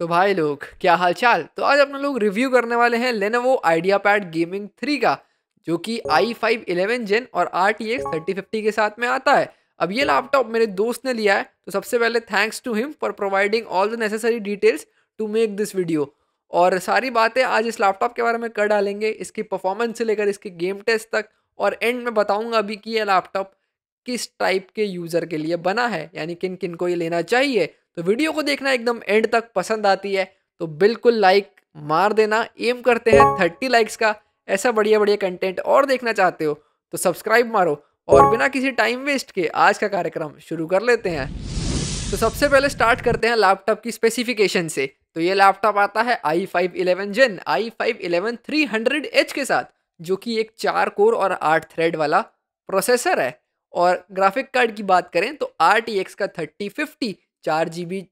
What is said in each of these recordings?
तो भाई लोग क्या हाल चाल तो आज अपने लोग रिव्यू करने वाले हैं Lenovo IdeaPad gaming three का जो कि आई फाइव इलेवन जेन और R T X thirty fifty के साथ में आता है अब ये लैपटॉप मेरे दोस्त ने लिया है तो सबसे पहले thanks to him for providing all the necessary details to make this video और सारी बातें आज इस लैपटॉप के बारे में कर डालेंगे इसकी परफॉर्मेंस से लेकर इसके गेम टेस्ट तक और एंड में बताऊँगा अभी कि यह लैपटॉप किस टाइप के यूज़र के लिए बना है यानी किन किन को ये लेना चाहिए तो वीडियो को देखना एकदम एंड तक पसंद आती है तो बिल्कुल लाइक मार देना एम करते हैं थर्टी लाइक्स का ऐसा बढ़िया बढ़िया कंटेंट और देखना चाहते हो तो सब्सक्राइब मारो और बिना किसी टाइम वेस्ट के आज का कार्यक्रम शुरू कर लेते हैं तो सबसे पहले स्टार्ट करते हैं लैपटॉप की स्पेसिफिकेशन से तो ये लैपटॉप आता है I five eleven gen I five eleven three hundred H के साथ जो कि एक चार कोर और आठ थ्रेड वाला प्रोसेसर है और ग्राफिक कार्ड की बात करें तो आर टी एक्स का थर्टी फिफ्टी चार जी बी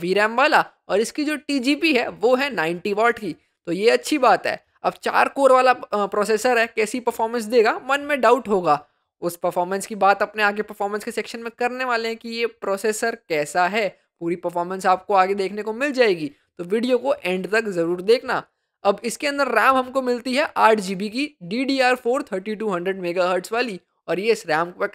वी रैम वाला और इसकी जो टी जी पी है वो है नाइन्टी वॉट की तो ये अच्छी बात है अब चार कोर वाला प्रोसेसर है कैसी परफॉर्मेंस देगा मन में डाउट होगा उस परफॉर्मेंस की बात अपने आगे परफॉर्मेंस के सेक्शन में करने वाले हैं कि ये प्रोसेसर कैसा है पूरी परफॉर्मेंस आपको आगे देखने को मिल जाएगी तो वीडियो को एंड तक ज़रूर देखना अब इसके अंदर रैम हमको मिलती है आठ जी बी की D D R four thirty two hundred megahertz वाली और ये इस रैम को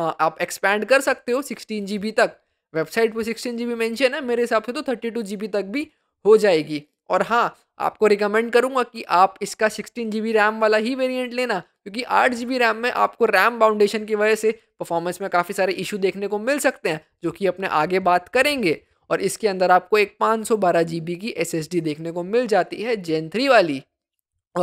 आप एक्सपैंड कर सकते हो सिक्सटीन जी बी तक वेबसाइट पर सिक्सटीन जी मेंशन है मेरे हिसाब से तो थर्टी टू जी तक भी हो जाएगी और हाँ आपको रिकमेंड करूँगा कि आप इसका सिक्सटीन जी रैम वाला ही वेरियंट लेना क्योंकि आठ जी रैम में आपको रैम बाउंडेशन की वजह से परफॉर्मेंस में काफ़ी सारे इशू देखने को मिल सकते हैं जो कि अपने आगे बात करेंगे और इसके अंदर आपको एक पाँच सौ बारह जी की एस देखने को मिल जाती है जेन थ्री वाली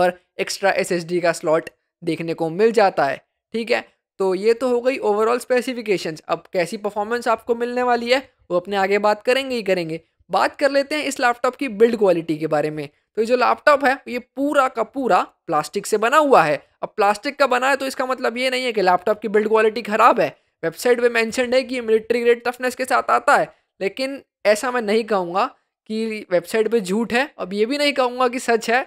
और एक्स्ट्रा एस का स्लॉट देखने को मिल जाता है ठीक है तो ये तो हो गई ओवरऑल स्पेसिफिकेशंस अब कैसी परफॉर्मेंस आपको मिलने वाली है वो अपने आगे बात करेंगे ही करेंगे बात कर लेते हैं इस लैपटॉप की बिल्ड क्वालिटी के बारे में तो ये जो लैपटॉप है ये पूरा का पूरा प्लास्टिक से बना हुआ है अब प्लास्टिक का बना है तो इसका मतलब ये नहीं है कि लैपटॉप की बिल्ड क्वालिटी ख़राब है वेबसाइट पर मैंशनड है कि मिलिट्री ग्रेड टफनेस के साथ आता है लेकिन ऐसा मैं नहीं कहूँगा कि वेबसाइट पर झूठ है अब ये भी नहीं कहूँगा कि सच है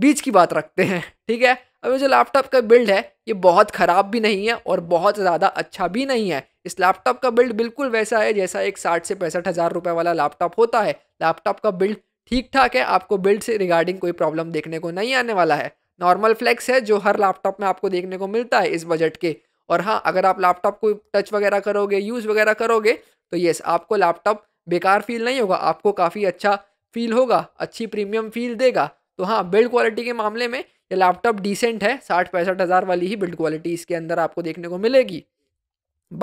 बीच की बात रखते हैं ठीक है अब जो लैपटॉप का बिल्ड है ये बहुत ख़राब भी नहीं है और बहुत ज़्यादा अच्छा भी नहीं है इस लैपटॉप का बिल्ड बिल्कुल वैसा है जैसा एक साठ से पैंसठ हज़ार रुपये वाला लैपटॉप होता है लैपटॉप का बिल्ड ठीक ठाक है आपको बिल्ड से रिगार्डिंग कोई प्रॉब्लम देखने को नहीं आने वाला है नॉर्मल फ्लैक्स है जो हर लैपटॉप में आपको देखने को मिलता है इस बजट के और हाँ अगर आप लैपटॉप को टच वगैरह करोगे यूज़ वगैरह करोगे तो येस आपको लैपटॉप बेकार फील नहीं होगा आपको काफ़ी अच्छा फील होगा अच्छी प्रीमियम फील देगा तो हाँ बिल्ड क्वालिटी के मामले में ये लैपटॉप डिसेंट है साठ पैंसठ हज़ार वाली ही बिल्ड क्वालिटी इसके अंदर आपको देखने को मिलेगी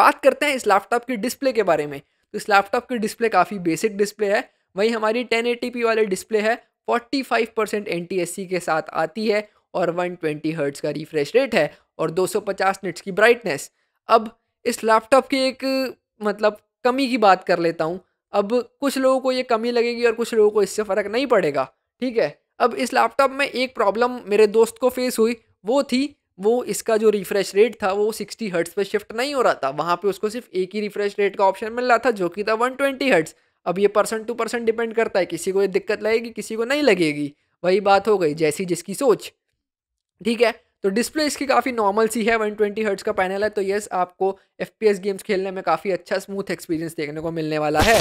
बात करते हैं इस लैपटॉप की डिस्प्ले के बारे में तो इस लैपटॉप की डिस्प्ले काफ़ी बेसिक डिस्प्ले है वहीं हमारी टेन एटी वाली डिस्प्ले है फोर्टी फाइव परसेंट एन के साथ आती है और वन ट्वेंटी हर्ट्स का रिफ्रेश रेट है और दो सौ पचास निट्स की ब्राइटनेस अब इस लैपटॉप की एक मतलब कमी की बात कर लेता हूँ अब कुछ लोगों को ये कमी लगेगी और कुछ लोगों को इससे फ़र्क नहीं पड़ेगा ठीक है अब इस लैपटॉप में एक प्रॉब्लम मेरे दोस्त को फेस हुई वो थी वो इसका जो रिफ्रेश रेट था वो 60 हर्ट्स पे शिफ्ट नहीं हो रहा था वहाँ पे उसको सिर्फ एक ही रिफ्रेश रेट का ऑप्शन मिल रहा था जो कि था 120 ट्वेंटी हर्ट्स अब ये पर्सन टू पर्सन डिपेंड करता है किसी को ये दिक्कत लगेगी किसी को नहीं लगेगी वही बात हो गई जैसी जिसकी सोच ठीक है तो डिस्प्ले इसकी काफ़ी नॉर्मल सी है 120 ट्वेंटी हर्ट्स का पैनल है तो येस आपको एफ गेम्स खेलने में काफ़ी अच्छा स्मूथ एक्सपीरियंस देखने को मिलने वाला है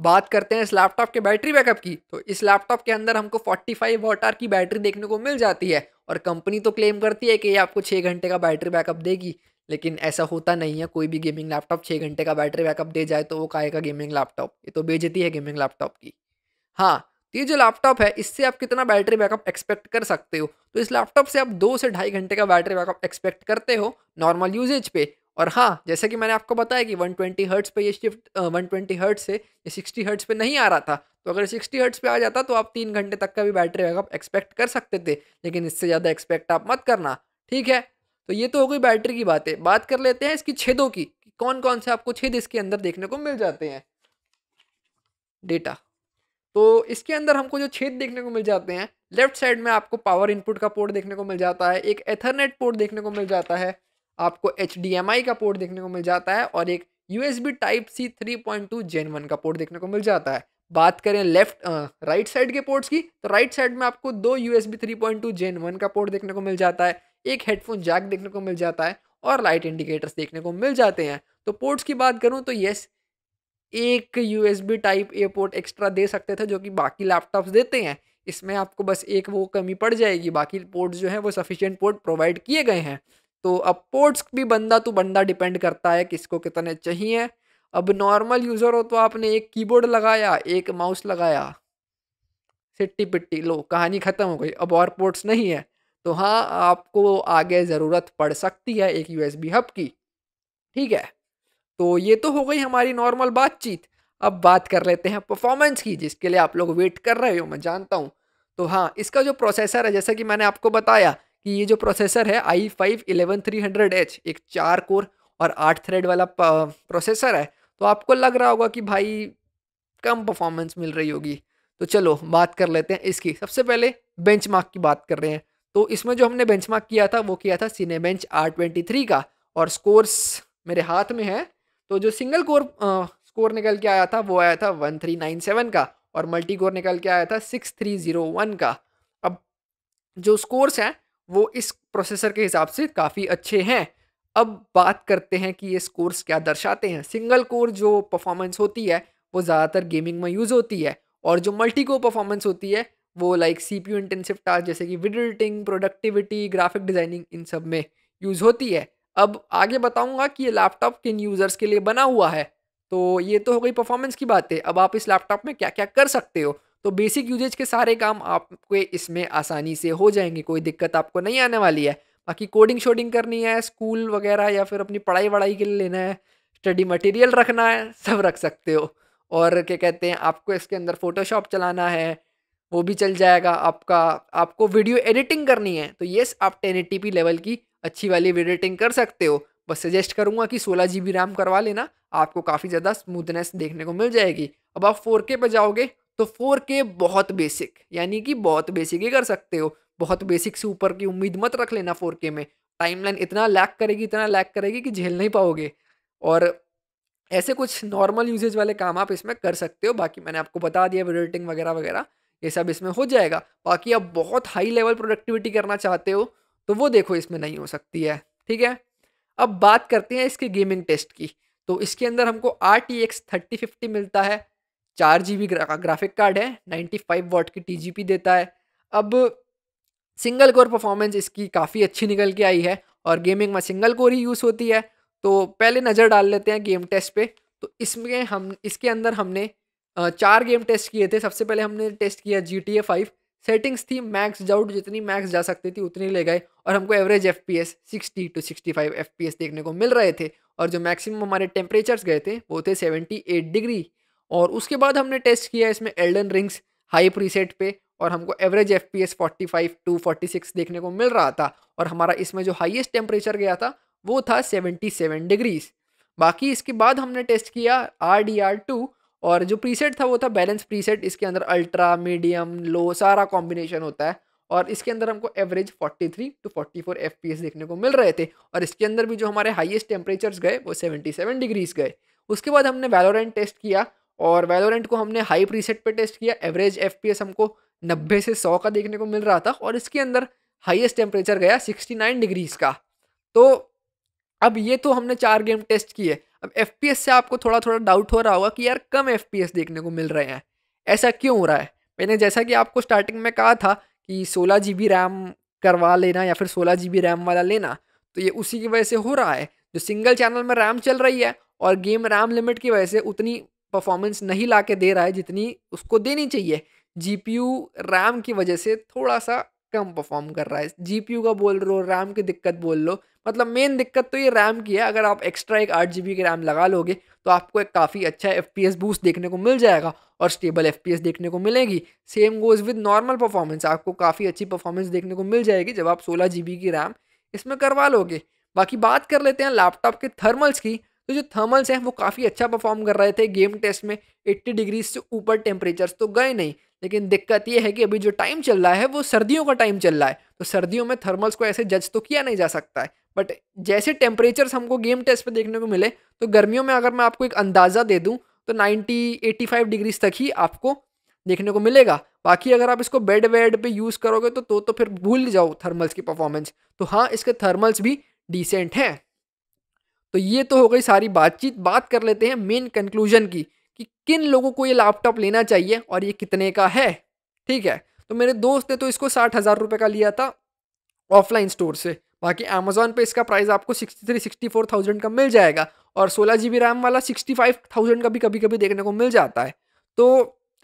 बात करते हैं इस लैपटॉप के बैटरी बैकअप की तो इस लैपटॉप के अंदर हमको 45 फाइव वॉट आर की बैटरी देखने को मिल जाती है और कंपनी तो क्लेम करती है कि ये आपको छः घंटे का बैटरी बैकअप देगी लेकिन ऐसा होता नहीं है कोई भी गेमिंग लैपटॉप छः घंटे का बैटरी बैकअप दे जाए तो वो काएगा गेमिंग लैपटॉप ये तो बेचती है गेमिंग लैपटॉप की हाँ तो ये जो लैपटॉप है इससे आप कितना बैटरी बैकअप एक्सपेक्ट कर सकते हो तो इस लैपटॉप से आप दो से ढाई घंटे का बैटरी बैकअप एक्सपेक्ट करते हो नॉर्मल यूजेज पे और हाँ जैसे कि मैंने आपको बताया कि 120 ट्वेंटी हर्ट्स पर ये शिफ्ट वन ट्वेंटी हर्ट्स से ये 60 हर्ट्स पे नहीं आ रहा था तो अगर 60 हर्ट्स पे आ जाता तो आप तीन घंटे तक का भी बैटरी बैकअप एक्सपेक्ट कर सकते थे लेकिन इससे ज़्यादा एक्सपेक्ट आप मत करना ठीक है तो ये तो हो गई बैटरी की बातें बात कर लेते हैं इसकी छेदों की कौन कौन से आपको छेद इसके अंदर देखने को मिल जाते हैं डेटा तो इसके अंदर हमको जो छेद देखने को मिल जाते हैं लेफ्ट साइड में आपको पावर इनपुट का पोर्ट देखने को मिल जाता है एक एथरनेट पोर्ट देखने को मिल जाता है आपको एच का पोर्ट देखने को मिल जाता है और एक U type C three point two gen one का पोर्ट देखने को मिल जाता है बात करें लेफ्ट राइट साइड के पोर्ट्स की तो राइट साइड में आपको दो U S B three point two gen one का पोर्ट देखने को मिल जाता है एक हेडफोन जैक देखने को मिल जाता है और लाइट इंडिकेटर्स देखने को मिल जाते हैं तो पोर्ट्स की बात करूँ तो येस एक U S B type A port extra दे सकते थे जो कि बाकी लैपटॉप्स देते हैं इसमें आपको बस एक वो कमी पड़ जाएगी बाकी पोर्ट्स जो हैं वो सफिशियंट पोर्ट प्रोवाइड किए गए हैं तो अब पोर्ट्स भी बंदा तो बंदा डिपेंड करता है किसको कितने चाहिए अब नॉर्मल यूज़र हो तो आपने एक कीबोर्ड लगाया एक माउस लगाया सिट्टी पिट्टी लो कहानी ख़त्म हो गई अब और पोर्ट्स नहीं है तो हाँ आपको आगे ज़रूरत पड़ सकती है एक यूएसबी हब की ठीक है तो ये तो हो गई हमारी नॉर्मल बातचीत अब बात कर लेते हैं परफॉर्मेंस की जिसके लिए आप लोग वेट कर रहे हो मैं जानता हूँ तो हाँ इसका जो प्रोसेसर है जैसा कि मैंने आपको बताया कि ये जो प्रोसेसर है I five eleven three hundred H एक चार कोर और आठ थ्रेड वाला प्रोसेसर है तो आपको लग रहा होगा कि भाई कम परफॉर्मेंस मिल रही होगी तो चलो बात कर लेते हैं इसकी सबसे पहले बेंचमार्क की बात कर रहे हैं तो इसमें जो हमने बेंचमार्क किया था वो किया था सीने बेंच आर ट्वेंटी थ्री का और स्कोर्स मेरे हाथ में है तो जो सिंगल कोर स्कोर निकल के आया था वो आया था वन थ्री नाइन सेवन का और मल्टी कोर निकल के आया था सिक्स थ्री ज़ीरो वन का अब जो स्कोर्स हैं वो इस प्रोसेसर के हिसाब से काफ़ी अच्छे हैं अब बात करते हैं कि ये स्कोर्स क्या दर्शाते हैं सिंगल कोर जो परफॉर्मेंस होती है वो ज़्यादातर गेमिंग में यूज़ होती है और जो मल्टी कोर परफॉर्मेंस होती है वो like C P intensive task जैसे कि विडिटिंग प्रोडक्टिविटी ग्राफिक डिज़ाइनिंग इन सब में यूज़ होती है अब आगे बताऊँगा कि ये लैपटॉप किन यूज़र्स के लिए बना हुआ है तो ये तो हो गई परफॉर्मेंस की बात है अब आप इस लैपटॉप में क्या क्या कर सकते हो तो बेसिक यूजेज के सारे काम आपके इसमें आसानी से हो जाएंगे कोई दिक्कत आपको नहीं आने वाली है बाकी कोडिंग शोडिंग करनी है स्कूल वगैरह या फिर अपनी पढ़ाई वढ़ाई के लिए लेना है स्टडी मटेरियल रखना है सब रख सकते हो और क्या कहते हैं आपको इसके अंदर फोटोशॉप चलाना है वो भी चल जाएगा आपका आपको वीडियो एडिटिंग करनी है तो येस आप टेन लेवल की अच्छी वाली वीडियो एडिटिंग कर सकते हो बस सजेस्ट करूँगा कि सोलह जी रैम करवा लेना आपको काफ़ी ज़्यादा स्मूथनेस देखने को मिल जाएगी अब आप फोर के पर जाओगे तो फोर के बहुत बेसिक यानी कि बहुत बेसिक ही कर सकते हो बहुत बेसिक से ऊपर की उम्मीद मत रख लेना फोर के में टाइमलाइन इतना लैक करेगी इतना लैक करेगी कि झेल नहीं पाओगे और ऐसे कुछ नॉर्मल यूजेज वाले काम आप इसमें कर सकते हो बाकी मैंने आपको बता दिया एडिटिंग वगैरह वगैरह ये सब इसमें हो जाएगा बाकी आप बहुत हाई लेवल प्रोडक्टिविटी करना चाहते हो तो वो देखो इसमें नहीं हो सकती है ठीक है अब बात करते हैं इसके गेमिंग टेस्ट की तो इसके अंदर हमको R T X thirty fifty मिलता है चार जी बी ग्रा, ग्राफिक कार्ड है नाइन्टी फाइव वॉट की टी जी पी देता है अब सिंगल कोर परफॉर्मेंस इसकी काफ़ी अच्छी निकल के आई है और गेमिंग में सिंगल कोर ही यूज़ होती है तो पहले नज़र डाल लेते हैं गेम टेस्ट पे तो इसमें हम इसके अंदर हमने चार गेम टेस्ट किए थे सबसे पहले हमने टेस्ट किया G T A five settings थी मैक्स जाउट जितनी मैक्स जा सकती थी उतनी ले गए और हमको average F P S sixty to sixty five F P S देखने को मिल रहे थे और जो मैक्सिमम हमारे टेम्परेचर्स गए थे वो थे सेवेंटी एट डिग्री और उसके बाद हमने टेस्ट किया इसमें एल्डन रिंग्स हाई प्रीसेट पे और हमको average F P S forty five to forty six देखने को मिल रहा था और हमारा इसमें जो हाइएस्ट टेम्परेचर गया था वो था सेवेंटी सेवन डिग्रीज बाकी इसके बाद हमने टेस्ट किया आर डी आर टू और जो प्रीसेट था वो था बैलेंस प्रीसेट इसके अंदर अल्ट्रा मीडियम लो सारा कॉम्बिनेशन होता है और इसके अंदर हमको average 43 to forty P S देखने को मिल रहे थे और इसके अंदर भी जो हमारे हाईएस्ट टेम्परेचर्स गए वो 77 डिग्रीज गए उसके बाद हमने वैलोरेंट टेस्ट किया और वेलोरेंट को हमने हाई प्रीसेट पे टेस्ट किया एवरेज एफ हमको नब्बे से सौ का देखने को मिल रहा था और इसके अंदर हाईएस्ट टेम्परेचर गया 69 डिग्रीज़ का तो अब ये तो हमने चार गेम टेस्ट किए अब एफ से आपको थोड़ा थोड़ा डाउट हो रहा होगा कि यार कम एफ देखने को मिल रहे हैं ऐसा क्यों हो रहा है मैंने जैसा कि आपको स्टार्टिंग में कहा था कि सोलह जी रैम करवा लेना या फिर सोलह जी रैम वाला लेना तो ये उसी की वजह से हो रहा है जो सिंगल चैनल में रैम चल रही है और गेम रैम लिमिट की वजह से उतनी परफॉर्मेंस नहीं ला के दे रहा है जितनी उसको देनी चाहिए जी पी रैम की वजह से थोड़ा सा कम परफॉर्म कर रहा है जी पी का बोल रहे हो रैम की दिक्कत बोल लो मतलब मेन दिक्कत तो ये रैम की है अगर आप एक्स्ट्रा एक आठ जी की रैम लगा लोगे तो आपको एक काफ़ी अच्छा एफ पी एस बूस्ट देखने को मिल जाएगा और स्टेबल एफ पी एस देखने को मिलेगी same goes with normal performance आपको काफ़ी अच्छी परफॉर्मेंस देखने को मिल जाएगी जब आप सोलह जी बी की रैम इसमें करवा लोगे बाकी बात कर लेते हैं लैपटॉप के थर्मल्स की तो जो थर्मल्स हैं वो काफ़ी अच्छा परफॉर्म कर रहे थे गेम टेस्ट में 80 डिग्रीज से ऊपर टेम्परेचर्स तो गए नहीं लेकिन दिक्कत ये है कि अभी जो टाइम चल रहा है वो सर्दियों का टाइम चल रहा है तो सर्दियों में थर्मल्स को ऐसे जज तो किया नहीं जा सकता है बट जैसे टेम्परेचर्स हमको गेम टेस्ट पर देखने को मिले तो गर्मियों में अगर मैं आपको एक अंदाज़ा दे दूँ तो नाइन्टी एटी डिग्रीज तक ही आपको देखने को मिलेगा बाकी अगर आप इसको बेड वेड पे यूज़ करोगे तो तो तो फिर भूल जाओ थर्मल्स की परफॉर्मेंस तो हाँ इसके थर्मल्स भी डिसेंट हैं तो ये तो हो गई सारी बातचीत बात कर लेते हैं मेन कंक्लूजन की कि किन लोगों को ये लैपटॉप लेना चाहिए और ये कितने का है ठीक है तो मेरे दोस्त ने तो इसको साठ हज़ार रुपये का लिया था ऑफलाइन स्टोर से बाकी अमेजोन पे इसका प्राइस आपको sixty three sixty four thousand का मिल जाएगा और सोलह जी बी रैम वाला सिक्सटी फाइव थाउजेंड का भी कभी कभी देखने को मिल जाता है तो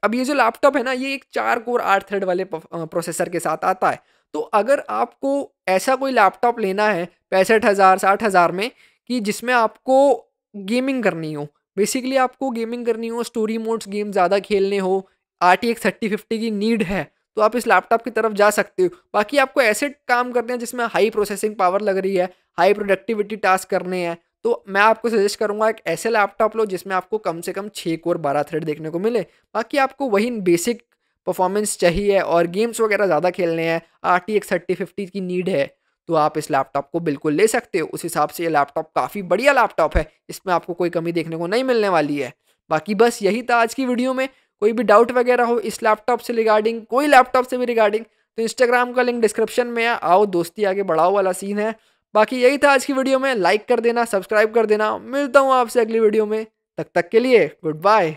अब ये जो लैपटॉप है ना ये एक चार कोर आठ थ्रेड वाले प्रोसेसर के साथ आता है तो अगर आपको ऐसा कोई लैपटॉप लेना है पैंसठ हज़ार साठ हज़ार में कि जिसमें आपको गेमिंग करनी हो बेसिकली आपको गेमिंग करनी हो स्टोरी मोड्स गेम ज़्यादा खेलने हो R T X thirty fifty की नीड है तो आप इस लैपटॉप की तरफ जा सकते हो बाकी आपको ऐसे काम करने हैं जिसमें हाई प्रोसेसिंग पावर लग रही है हाई प्रोडक्टिविटी टास्क करने हैं तो मैं आपको सजेस्ट करूंगा एक ऐसे लैपटॉप लो जिसमें आपको कम से कम छः कोर बारह थ्रेड देखने को मिले बाकी आपको वही बेसिक परफॉर्मेंस चाहिए और गेम्स वगैरह ज़्यादा खेलने हैं R T X thirty fifty की नीड है तो आप इस लैपटॉप को बिल्कुल ले सकते हो उस हिसाब से ये लैपटॉप काफ़ी बढ़िया लैपटॉप है इसमें आपको कोई कमी देखने को नहीं मिलने वाली है बाकी बस यही था आज की वीडियो में कोई भी डाउट वगैरह हो इस लैपटॉप से रिगार्डिंग कोई लैपटॉप से भी रिगार्डिंग तो इंस्टाग्राम का लिंक डिस्क्रिप्शन में है आओ दोस्ती आगे बढ़ाओ वाला सीन है बाकी यही था आज की वीडियो में लाइक कर देना सब्सक्राइब कर देना मिलता हूँ आपसे अगली वीडियो में तब तक, तक के लिए गुड बाय